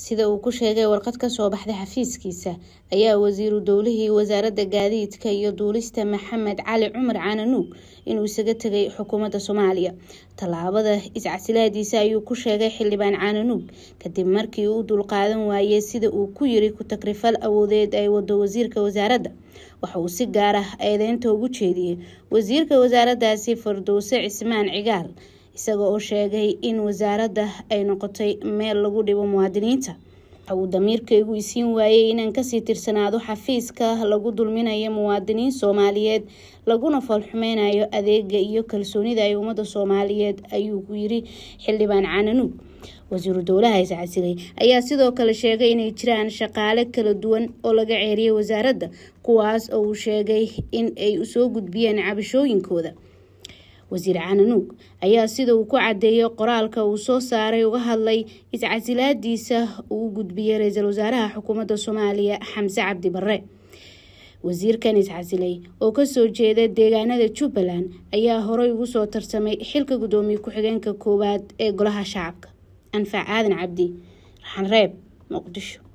sida uu ku sheegay warqad kasoo baxday xafiiskiisa ayaa wasiiru dowlihii wasaaradda gaadiidka iyo duulista maxamed cali cumar caananuug inuu isaga tegay xukuumadda soomaaliya tallaabada iscasilaadiisa ayuu ku sheegay xildhibaan caananuug kadib markii uu dulqaadan waayey sida uu ku yiri kutakrifal awoodeed ay wado wasiirka wasaaradda waxa uu si gaar ah eedeynta ugu jeediyey wasiirka wasaaraddaasi fardowse cismaan cigaal isagoo oo sheegay in wasaaradda ay noqotay meel lagu dhibo muwaadiniinta waxa uu damiirkaygu isiin waayey inaan kasii tirsanaado xafiiska lagu dulminayo muwaadiniin soomaaliyeed laguna falxumeynayo adeega iyo kalsoonida ay ummadda soomaaliyeed ayuu ku yiri xildhibaan cananuug wasiiru dowlaha is casilay ayaa sidoo kale sheegay inay jiraan shaqaale kala duwan oo laga ceeriyay wasaaradda kuwaas oo uu sheegay in ay usoo gudbiyeen cabashooyinkooda wasiir cananuug ayaa sida uu ku cadeeyay qoraalka uu soo saaray uga hadlay iscasilaadiisa uu gudbiyey ra-iisul wasaaraha xukuumadda soomaaliya xamse cabdi barre wasiirkan iscasilay oo kasoo jeeda deegaanada jubbaland ayaa horey ugu soo tarsamay xilka guddoomiye ku-xigeenka koowaad ee golaha shacabka anfac aadan cabdi raxanreeb muqdisho